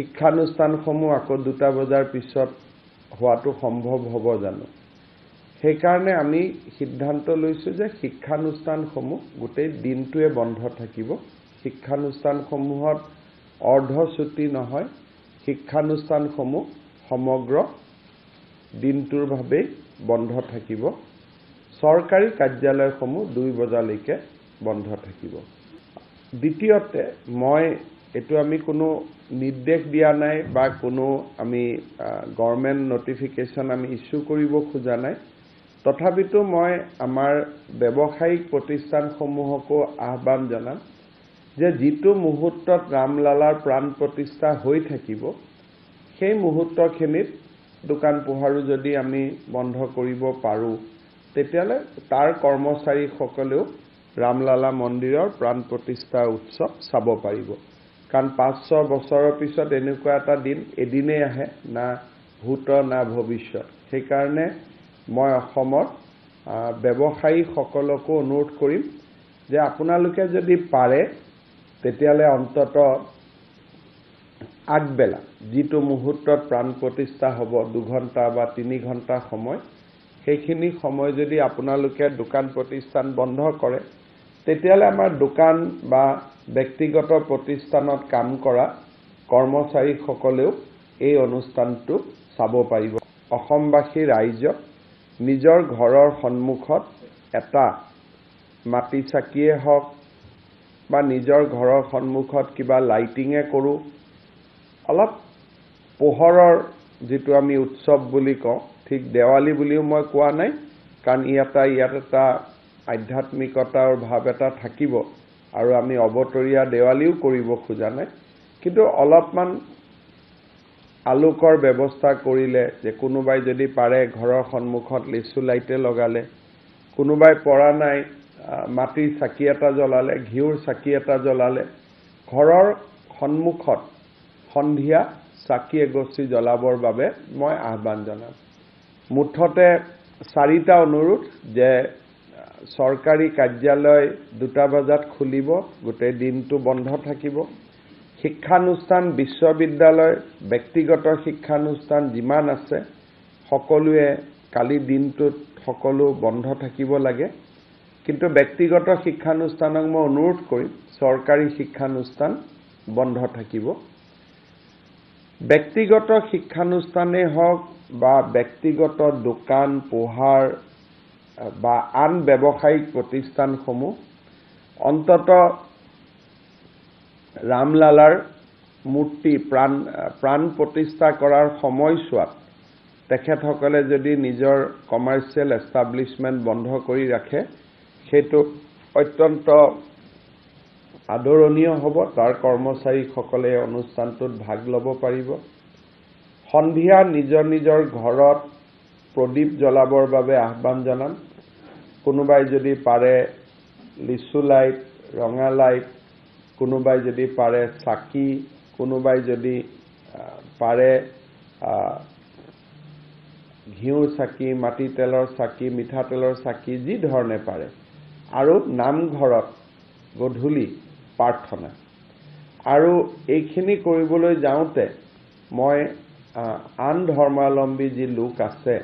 শিক্ষানুষ্ঠানসমূহ আকৌ দুটা বজাৰ পিছত হোৱাটো সম্ভৱ হ'ব জানো সেইকাৰণে আমি সিদ্ধান্ত লৈছোঁ যে শিক্ষানুষ্ঠানসমূহ গোটেই দিনটোৱে বন্ধ থাকিব শিক্ষানুষ্ঠানসমূহত অৰ্ধ ছুটি নহয় শিক্ষানুষ্ঠানসমূহ সমগ্ৰ দিনটোৰ বাবেই বন্ধ থাকিব চৰকাৰী কাৰ্যালয়সমূহ দুই বজালৈকে বন্ধ থাকিব দ্বিতীয়তে মই এইটো আমি কোনো নিৰ্দেশ দিয়া নাই বা কোনো আমি গভৰ্ণমেণ্ট নটিফিকেশ্যন আমি ইছ্যু কৰিব খোজা নাই তথাপিতো মই আমাৰ ব্যৱসায়িক প্ৰতিষ্ঠানসমূহকো আহ্বান জনাম যে যিটো মুহূৰ্তত ৰামলালাৰ প্ৰাণ প্ৰতিষ্ঠা হৈ থাকিব সেই মুহূৰ্তখিনিত দোকান পোহাৰো যদি আমি বন্ধ কৰিব পাৰোঁ তেতিয়াহ'লে তাৰ কৰ্মচাৰীসকলেও ৰামলালা মন্দিৰৰ প্ৰাণ প্ৰতিষ্ঠা উৎসৱ চাব পাৰিব কাৰণ পাঁচ ছয় বছৰৰ পিছত এনেকুৱা এটা দিন এদিনেই আহে না ভূত না ভৱিষ্যত সেইকাৰণে মই অসমত ব্যৱসায়ীসকলকো অনুৰোধ কৰিম যে আপোনালোকে যদি পাৰে তেতিয়াহ'লে অন্তত আগবেলা যিটো মুহূৰ্তত প্ৰাণ প্ৰতিষ্ঠা হ'ব দুঘণ্টা বা তিনি ঘণ্টা সময় সেইখিনি সময় যদি আপোনালোকে দোকান প্ৰতিষ্ঠান বন্ধ কৰে তেতিয়াহ'লে আমাৰ দোকান বা ব্যক্তিগত প্ৰতিষ্ঠানত কাম কৰা কৰ্মচাৰীসকলেও এই অনুষ্ঠানটো চাব পাৰিব অসমবাসী ৰাইজক নিজৰ ঘৰৰ সন্মুখত এটা মাটি চাকিয়ে হওক বা নিজৰ ঘৰৰ সন্মুখত কিবা লাইটিঙে কৰোঁ অলপ পোহৰৰ যিটো আমি উৎসৱ বুলি কওঁ ঠিক দেৱালী বুলিও মই কোৱা নাই কাৰণ ই এটা ইয়াত এটা আধ্যাত্মিকতাৰ ভাৱ এটা থাকিব আৰু আমি অৱতৰীয়া দেৱালীও কৰিব খোজা নাই কিন্তু অলপমান আলোকৰ ব্যৱস্থা কৰিলে যে কোনোবাই যদি পাৰে ঘৰৰ সন্মুখত লিচু লাইটে লগালে কোনোবাই পৰা নাই মাটিৰ চাকি এটা জ্বলালে ঘিউৰ চাকি এটা জ্বলালে ঘৰৰ সন্মুখত সন্ধিয়া চাকি এগছি জ্বলাবৰ বাবে মই আহ্বান জনাম মুঠতে চাৰিটা অনুৰোধ যে চৰকাৰী কাৰ্যালয় দুটা বজাত খুলিব গোটেই দিনটো বন্ধ থাকিব শিক্ষানুষ্ঠান বিশ্ববিদ্যালয় ব্যক্তিগত শিক্ষানুষ্ঠান যিমান আছে সকলোৱে কালি দিনটোত সকলো বন্ধ থাকিব লাগে কিন্তু ব্যক্তিগত শিক্ষানুষ্ঠানক মই অনুৰোধ কৰিম চৰকাৰী শিক্ষানুষ্ঠান বন্ধ থাকিব ব্যক্তিগত শিক্ষানুষ্ঠানেই হওক বা ব্যক্তিগত দোকান পোহাৰ বা আন ব্যৱসায়িক প্ৰতিষ্ঠানসমূহ অন্তত ৰামলালাৰ মূৰ্তি প্ৰাণ প্ৰাণ প্ৰতিষ্ঠা কৰাৰ সময়ছোৱাত তেখেতসকলে যদি নিজৰ কমাৰ্চিয়েল এষ্টাব্লিছমেণ্ট বন্ধ কৰি ৰাখে সেইটো অত্যন্ত আদৰণীয় হ'ব তাৰ কৰ্মচাৰীসকলে অনুষ্ঠানটোত ভাগ ল'ব পাৰিব সন্ধিয়া নিজৰ নিজৰ ঘৰত প্ৰদীপ জ্বলাবৰ বাবে আহ্বান জনাম কোনোবাই যদি পাৰে লিচু লাইট ৰঙা লাইট কোনোবাই যদি পাৰে চাকি কোনোবাই যদি পাৰে ঘিউৰ চাকি মাটিতেলৰ চাকি মিঠাতেলৰ চাকি যি ধৰণে পাৰে আৰু নামঘৰত গধূলি প্ৰাৰ্থনা আৰু এইখিনি কৰিবলৈ যাওঁতে মই আন ধৰ্মাৱলম্বী যি লোক আছে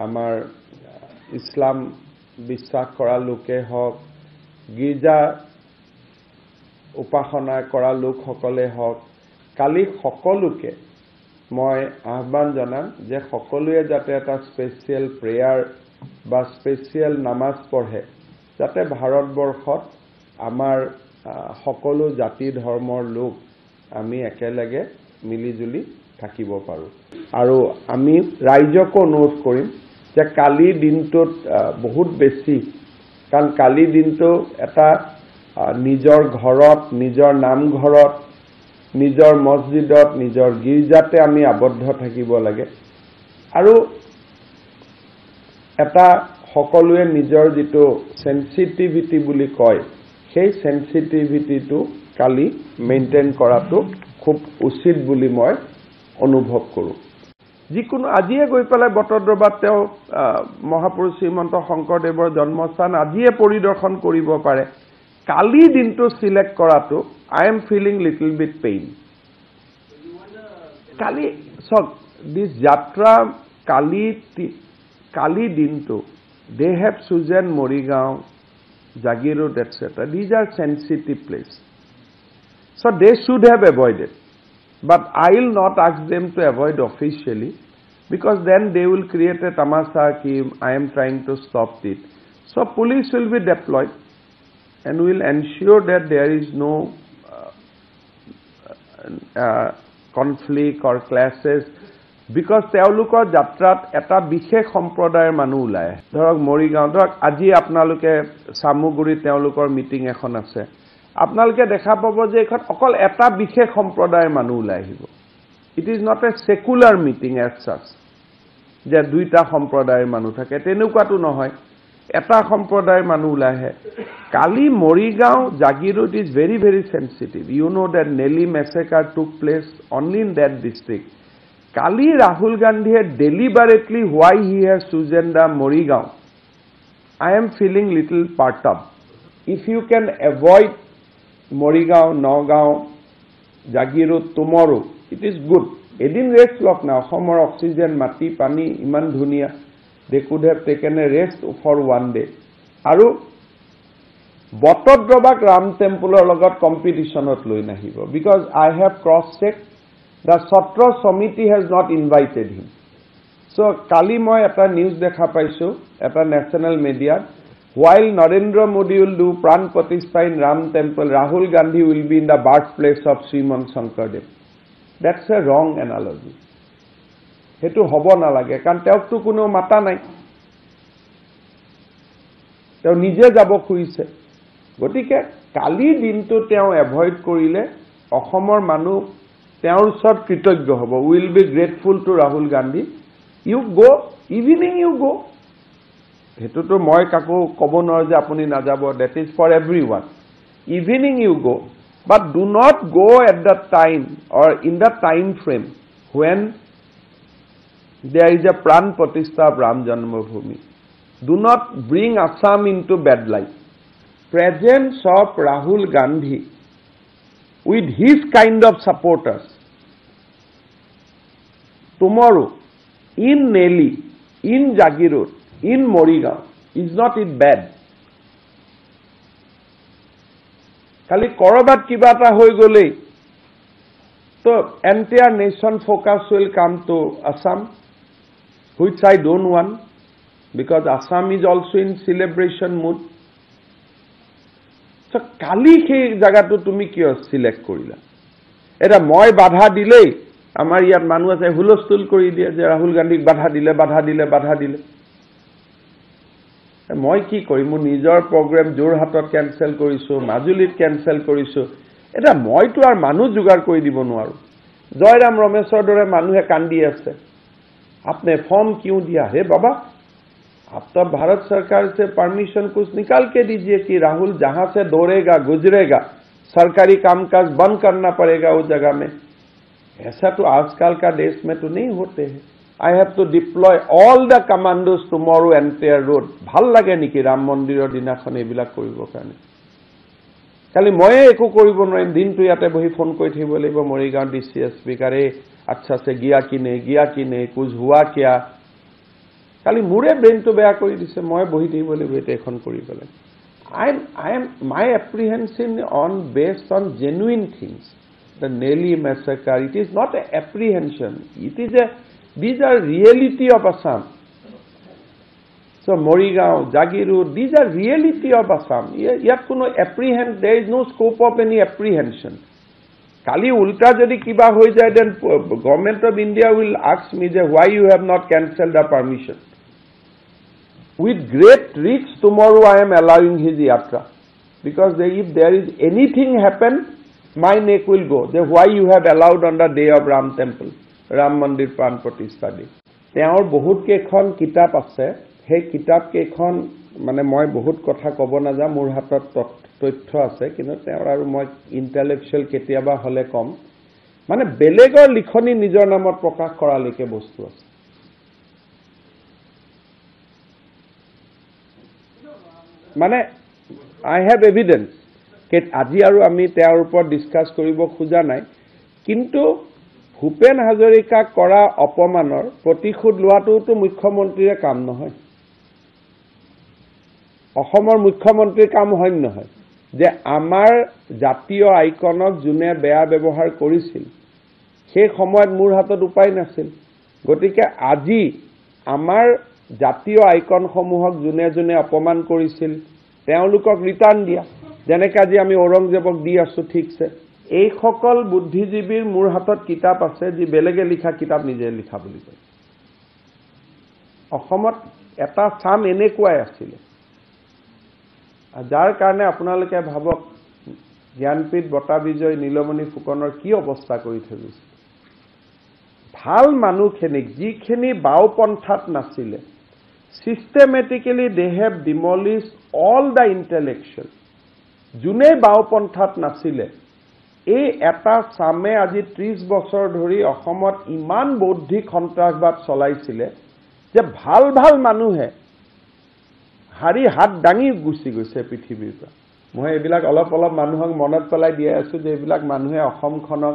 আমাৰ ইছলাম বিশ্বাস কৰা লোকে হওক গীৰ্জা উপাসনা কৰা লোকসকলে হওক কালি সকলোকে মই আহ্বান জনাম যে সকলোৱে যাতে এটা স্পেচিয়েল প্ৰেয়াৰ বা স্পেচিয়েল নামাজ পঢ়ে যাতে ভাৰতবৰ্ষত আমাৰ সকলো জাতি ধৰ্মৰ লোক আমি একেলগে মিলিজুলি থাকিব পাৰোঁ আৰু আমি ৰাইজকো অনুৰোধ কৰিম যে কালিৰ দিনটোত বহুত বেছি কাৰণ কালিৰ দিনটো এটা নিজৰ ঘৰত নিজৰ নামঘৰত নিজৰ মছজিদত নিজৰ গীৰ্জাতে আমি আবদ্ধ থাকিব লাগে আৰু এটা সকলোৱে নিজৰ যিটো চেঞ্চিটিভিটি বুলি কয় সেই চেঞ্চিটিভিটিটো কালি মেইনটেইন কৰাটো খুব উচিত বুলি মই অনুভৱ কৰোঁ যিকোনো আজিয়ে গৈ পেলাই বটদ্ৰবাত তেওঁ মহাপুৰুষ শ্ৰীমন্ত শংকৰদেৱৰ জন্মস্থান আজিয়ে পৰিদৰ্শন কৰিব পাৰে কালি দিনটো চিলেক্ট কৰাটো I am feeling little bit pain কালি চক দিছ যাত্ৰা কালি কালি দিনটো they have chosen Morigaon Jagiroad etcetera these are sensitive place so they should have avoided But I'll not ask them to avoid officially because then they will create a tamasa ki I am trying to stop it. So police will be deployed and will ensure that there is no uh, uh, conflict or clashes because Teoluka Japrat eta bihe kompradai manulae. Dharag Morigan, Dharag Aji Apnaluke Samuguri Teolukor meeting ekhonase. আপোনালোকে দেখা পাব যে এইখন অকল এটা বিশেষ সম্প্ৰদায়ৰ মানুহ ওলাই আহিব it is not a secular meeting as such যে দুইটা সম্প্ৰদায়ৰ মানুহ থাকে তেনেকুৱাটো নহয় এটা সম্প্ৰদায়ৰ মানুহ ওলাই আহে কালি Morigaon Jagiroad is very very sensitive you know' that Nellie massacre two place only in that district কালি ৰাহুল গান্ধীয়ে deliberately why he has chosen the Morigaon I am feeling little part of if you can avoid Morigaon Nagaon জাগিৰো তোমৰো ইট ইজ গুড এদিন rest লওক না অসমৰ oxygen মাটি পানী ইমান ধুনীয়া they could have taken a rest for one day আৰু বটদ্ৰবাক ৰাম টেম্পুলৰ লগত কম্পিটিশ্যনত লৈ নাহিব because I have cross check the ছত্ৰ সমিতি has not invited him so' কালি মই এটা নিউজ দেখা পাইছোঁ এটা নেশ্যনেল মিডিয়াত while Narendra Modi will do Pran Patishpa in Ram temple, Rahul Gandhi will be in the birthplace of Sriman Sankardev. That's a wrong analogy. সেইটো হ'ব নালাগে কাৰণ তেওঁকতো কোনেও মাতা নাই তেওঁ নিজে যাব খুজিছে গতিকে কালিৰ দিনটো তেওঁ এভইড কৰিলে অসমৰ মানুহ তেওঁৰ ওচৰত কৃতজ্ঞ হ'ব will be grateful to Rahul Gandhi you go' evening you go' সেইটোতো মই কাকো ক'ব নোৱাৰোঁ যে আপুনি নাযাব that is for every one evening you go' but do not go' at the time or in the time frame when there is a Pran Pratishtha Ram Janmabhoomi do not bring Assam into bad life presence of Rahul Gandhi with his kind of supporters tomorrow in Nellie in Jagiroad in Morigaon. Is not it bad? খালি কৰবাত কিবা এটা হৈ গ'লেই তো entire nation focus হ'ল কামটো Assam which I don't ওৱান because Assam is also' in celebration mood so' কালি সেই জেগাটো তুমি কিয় চিলেক্ট কৰিলা এতিয়া মই বাধা দিলেই আমাৰ ইয়াত মানুহ আছে হুলস্থুল কৰি দিয়ে যে ৰাহুল গান্ধীক বাধা দিলে বাধা দিলে বাধা দিলে মই কি কৰিম মোৰ নিজৰ প্ৰগ্ৰেম যোৰহাটত কেঞ্চেল কৰিছোঁ মাজুলীত কেঞ্চেল কৰিছোঁ এতিয়া মইতো আৰু মানুহ যোগাৰ কৰি দিব নোৱাৰোঁ জয়ৰাম ৰমেশৰ দৰে মানুহে কান্দি আছে আপনে ফৰ্ম কিয় দিয়া হে বাবা अब तब भारत सरकार से परमिशन कुछ निकाल के दीजिए कि राहुल जहां से दौड़ेगा गुजरेगा सरकारी कामकाज बंद करना पड़ेगा उस जगह में ऐसा तो आजकल का देश में तो नहीं होते हैं I have to deploy all the commandos tomorrow entire road ভাল লাগে নেকি ৰাম মন্দিৰৰ দিনাখন এইবিলাক কৰিবৰ কাৰণে কালি ময়ে একো কৰিব নোৱাৰিম দিনটো ইয়াতে বহি ফোন কৰি থাকিব লাগিব Morigaon D C S P কাৰে আচ্ছা আছে গিয়া কি নে গিয়া কি নে কোজ হোৱা কিয়া কালি মোৰে ব্ৰেইনটো বেয়া কৰি দিছে মই বহি থাকিব লাগিব এতিয়া এইখন কৰি পেলাই I am I am my apprehension on based on genuine things the Nellie massacre it is not a apprehension it is a These are reality of Assam. So Morigao, Jagirur, these are reality of Assam. You have to know apprehend, there is no scope of any apprehension. Kali ulta jadi kiba hoi jai, then government of India will ask me jai, why you have not cancelled the permission. With great risk tomorrow I am allowing his yatra. Because they, if there is anything happen, my neck will go. Then why you have allowed on the day of Ram temple? Ram Mandir Pran প্ৰতিষ্ঠা দি তেওঁৰ বহুতকেইখন কিতাপ আছে সেই কিতাপকেইখন মানে মই বহুত কথা ক'ব নাযাওঁ মোৰ হাতত তথ্য আছে কিন্তু তেওঁৰ আৰু মই ইণ্টেলেকচুৱেল কেতিয়াবা হ'লে ক'ম মানে বেলেগৰ লিখনি নিজৰ নামত প্ৰকাশ কৰালৈকে বস্তু আছে মানে আই হেভ এভিডেন্স আজি আৰু আমি তেওঁৰ ওপৰত ডিছকাছ কৰিব খোজা নাই কিন্তু ভূপেন হাজৰিকাক কৰা অপমানৰ প্ৰতিশোধ লোৱাটোতো মুখ্যমন্ত্ৰীৰে কাম নহয় অসমৰ মুখ্যমন্ত্ৰীৰ কাম হয় নহয় যে আমাৰ জাতীয় আইকনক যোনে বেয়া ব্যৱহাৰ কৰিছিল সেই সময়ত মোৰ হাতত উপায় নাছিল গতিকে আজি আমাৰ জাতীয় আইকনসমূহক যোনে যোনে অপমান কৰিছিল তেওঁলোকক ৰিটাৰ্ণ দিয়া যেনেকৈ আজি আমি ঔৰংজেৱক দি আছোঁ ঠিকছে এইসকল বুদ্ধিজীৱীৰ মোৰ হাতত কিতাপ আছে যি বেলেগে লিখা কিতাপ নিজে লিখা বুলি কয় অসমত এটা চাম এনেকুৱাই আছিলে যাৰ কাৰণে আপোনালোকে ভাবক জ্ঞানপীঠ বঁটা বিজয় নীলমণি ফুকনৰ কি অৱস্থা কৰি থৈ গৈছে ভাল মানুহখিনিক যিখিনি বাওপন্থাত নাছিলে systematically they have demolish all the intellectual যোনেই বাওপন্থাত নাছিলে এই এটা চামে আজি ত্ৰিছ বছৰ ধৰি অসমত ইমান বৌদ্ধিক সন্ত্ৰাসবাদ চলাইছিলে যে ভাল ভাল মানুহে শাৰী হাত দাঙি গুচি গৈছে পৃথিৱীৰ পৰা মই এইবিলাক অলপ অলপ মানুহক মনত পেলাই দিয়াই আছোঁ যে এইবিলাক মানুহে অসমখনক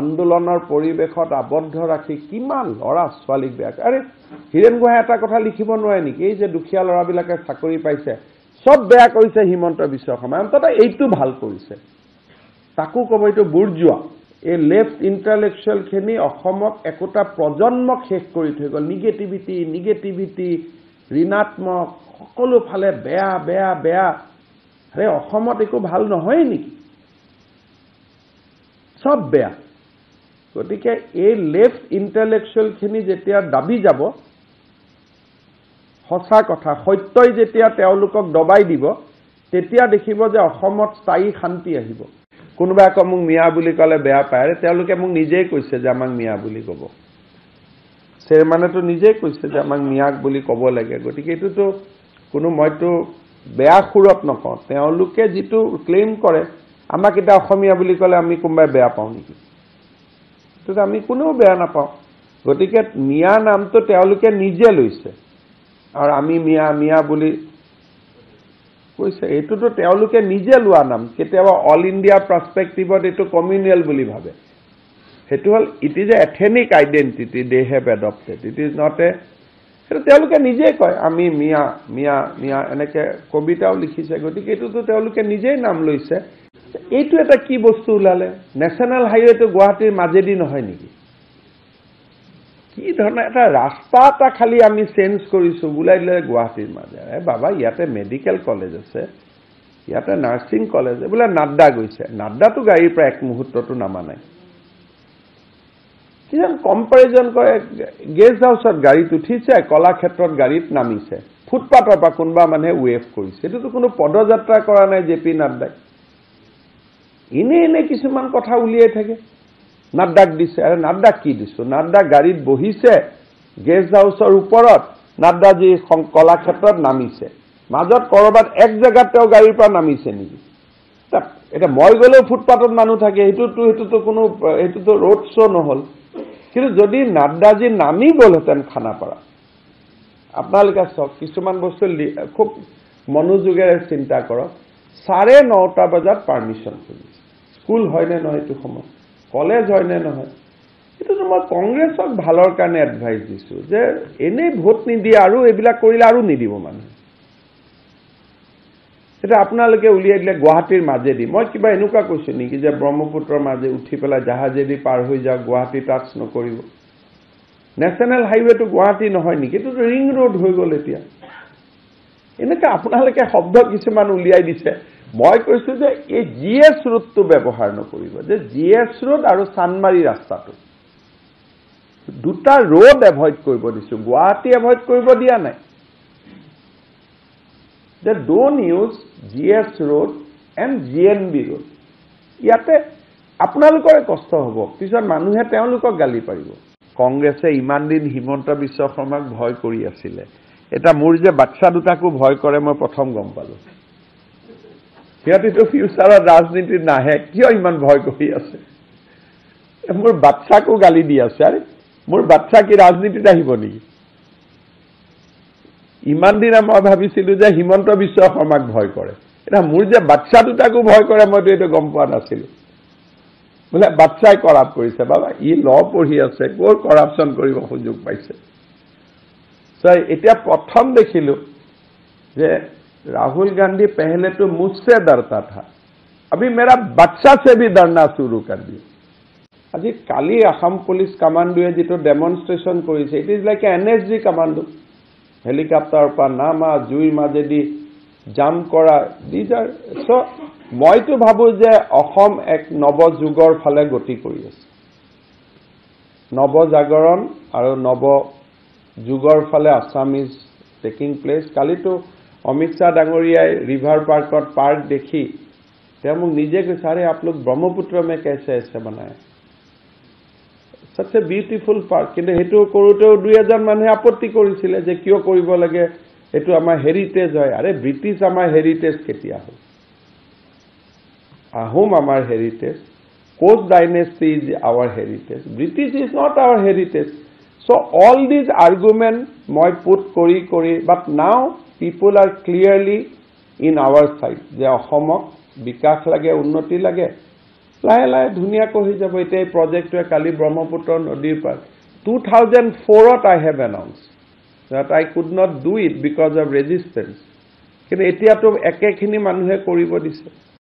আন্দোলনৰ পৰিৱেশত আবদ্ধ ৰাখি কিমান ল'ৰা ছোৱালীক বেয়া আৰে হীৰেণ গোহাঁই এটা কথা লিখিব নোৱাৰে নেকি এই যে দুখীয়া ল'ৰাবিলাকে চাকৰি পাইছে চব বেয়া কৰিছে হিমন্ত বিশ্ব শৰ্মাই অন্ততঃ এইটো ভাল কৰিছে তাকো ক'ব এইটো যোৱা এই লেফ্ট ইণ্টাৰলেকচুৱেলখিনি অসমক একোটা প্ৰজন্মক শেষ কৰি থৈ গ'ল নিগেটিভিটি নিগেটিভিটি ঋণাত্মক সকলোফালে বেয়া বেয়া বেয়া হেৰি অসমত একো ভাল নহয়েই নেকি চব বেয়া গতিকে এই লেফ্ট ইণ্টেলেকচুৱেলখিনি যেতিয়া দাবি যাব সঁচা কথা সত্যই যেতিয়া তেওঁলোকক দবাই দিব তেতিয়া দেখিব যে অসমত স্থায়ী শান্তি আহিব কোনোবাই আকৌ মোক মিয়া বুলি ক'লে বেয়া পায় তেওঁলোকে মোক নিজেই কৈছে যে আমাক মিয়া বুলি ক'ব চেয়াৰমেনেতো নিজেই কৈছে যে আমাক মিয়াক বুলি ক'ব লাগে গতিকে এইটোতো কোনো মইতো বেয়া সুৰত নকওঁ তেওঁলোকে যিটো ক্লেইম কৰে আমাক এতিয়া অসমীয়া বুলি ক'লে আমি কোনোবাই বেয়া পাওঁ নেকি সেইটোতো আমি কোনেও বেয়া নাপাওঁ গতিকে মিয়া নামটো তেওঁলোকে নিজে লৈছে আৰু আমি মিয়া মিয়া বুলি কৈছে এইটোতো তেওঁলোকে নিজে লোৱা নাম কেতিয়াবা অল ইণ্ডিয়া পাৰ্চপেক্টিভত এইটো কমিউনিয়েল বুলি ভাবে সেইটো হ'ল it is a ethnic identity they have adopted it is not a সেইটো তেওঁলোকে নিজেই কয় আমি মিয়া মিয়া মিয়া এনেকৈ কবিতাও লিখিছে গতিকে এইটোতো তেওঁলোকে নিজেই নাম লৈছে এইটো এটা কি বস্তু ওলালে নেশ্যনেল হাইৱেটো গুৱাহাটীৰ মাজেদি নহয় নেকি কি ধৰণে এটা ৰাস্তা এটা খালি আমি চেঞ্জ কৰিছোঁ বুলাই দিলে গুৱাহাটীৰ মাজেৰে বাবা ইয়াতে মেডিকেল কলেজ আছে ইয়াতে নাৰ্ছিং কলেজ বোলে নাড্ডা গৈছে নাড্ডাটো গাড়ীৰ পৰা এক মুহূৰ্ততো নামানে কিজান কম্পেৰিজন কৰে গেষ্ট হাউচত গাড়ীত উঠিছে কলাক্ষেত্ৰত গাড়ীত নামিছে ফুটপাথৰ পৰা কোনোবা মানুহে ৱেভ কৰিছে এইটোতো কোনো পদযাত্ৰা কৰা নাই জে পি নাড্ডাই এনেই এনেই কিছুমান কথা উলিয়াই থাকে নাড্ডাক দিছে আৰু নাড্ডাক কি দিছো নাড্ডা গাড়ীত বহিছে গেষ্ট হাউচৰ ওপৰত নাড্ডাজী কলাক্ষেত্ৰত নামিছে মাজত ক'ৰবাত এক জেগাত তেওঁ গাড়ীৰ পৰা নামিছে নেকি এতিয়া মই গ'লেও ফুটপাথত মানুহ থাকে সেইটোতো সেইটোতো কোনো সেইটোতো ৰোড শ্ব' নহ'ল কিন্তু যদি নাড্ডাজী নামি গ'লহেঁতেন খানাপাৰা আপোনালোকে চাওক কিছুমান বস্তু খুব মনোযোগেৰে চিন্তা কৰক চাৰে নটা বজাত পাৰ্মিশ্যন খুলিছে স্কুল হয়নে নহয় এইটো সময় কলেজ হয় নে নহয় এইটোতো মই কংগ্ৰেছক ভালৰ কাৰণে এডভাইচ দিছো যে এনেই ভোট নিদিয়ে আৰু এইবিলাক কৰিলে আৰু নিদিব মানুহে এতিয়া আপোনালোকে উলিয়াই দিলে গুৱাহাটীৰ মাজেদি মই কিবা এনেকুৱা কৈছোঁ নেকি যে ব্ৰহ্মপুত্ৰৰ মাজে উঠি পেলাই জাহাজেদি পাৰ হৈ যাওক গুৱাহাটী টাচ নকৰিব নেশ্যনেল হাইৱেটো গুৱাহাটী নহয় নেকি এইটো ৰিং ৰোড হৈ গ'ল এতিয়া এনেকৈ আপোনালোকে শব্দ কিছুমান উলিয়াই দিছে মই কৈছোঁ যে এই জি এছ ৰোডটো ব্যৱহাৰ নকৰিব যে জি এছ ৰোড আৰু চানমাৰী ৰাস্তাটো দুটা ৰোড এভইড কৰিব দিছোঁ গুৱাহাটী এভইড কৰিব দিয়া নাই যে don't use G S road and G N B road ইয়াতে আপোনালোকৰে কষ্ট হ'ব পিছত মানুহে তেওঁলোকক গালি পাৰিব কংগ্ৰেছে ইমান দিন হিমন্ত বিশ্ব শৰ্মাক ভয় কৰি আছিলে এতিয়া মোৰ যে বাচ্ছা দুটাকো ভয় কৰে মই প্ৰথম গম পালোঁ সিহঁতিতো ফিউচাৰত ৰাজনীতিত নাহে কিয় ইমান ভয় কৰি আছে মোৰ বাচ্ছাকো গালি দি আছে আৰে মোৰ বাচ্ছা কি ৰাজনীতিত আহিব নেকি ইমান দিনা মই ভাবিছিলোঁ যে হিমন্ত বিশ্ব শৰ্মাক ভয় কৰে এতিয়া মোৰ যে বাচ্ছা দুটাকো ভয় কৰে মইতো এইটো গম পোৱা নাছিলোঁ বোলে বাচ্ছাই কৰাপ কৰিছে বাবা ই ল পঢ়ি আছে ক'ৰ কৰাপশ্যন কৰিব সুযোগ পাইছে এতিয়া প্ৰথম দেখিলোঁ যে राहुल गांधी पहले तो मुझसे डरता था अभी मेरा बच्चा से भी डरना शुरू कर दिया आज कल पुलिस कमांडोए जी डेमनस्ट्रेशन कर it is like N S G commando helicopter पर नामा जुर मजे जाम करा दीज आर सो मैं तो भाँम एक नवजुगर फिर गति नवजागरण और नवजुगर फाले आसाम इज टेकिंग प्लेस कल तो অমিত শাহ ডাঙরিয়ায় রিভার পার্কত পার্ক দেখি মোক নিজে কে আপলোক ব্রহ্মপুত্র মে কেছে এসে বানায় সবচেয়ে বিউটিফুল পার্ক কিন্তু সেই করতেও দুই এজন মানুষ আপত্তি করেছিল যে কিয় করব লাগে এই আমার হেরিটেজ হয় আরে ব্রিটিশ আমার হেরিটেজ কেতিয়া হল আহোম আমার heritage Koch dynasty is our heritage British is not our heritage So all these arguments my put kori kori, but now people are clearly in our side. They are homok, bikas lage, unnoti lage. Lahe lahe dhuniya kohi jabo ite project ve kali Brahmaputra no deeper. 2004 ot I have announced that I could not do it because of resistance. Kene etiya to ekekhini manuhe kori bodhi se.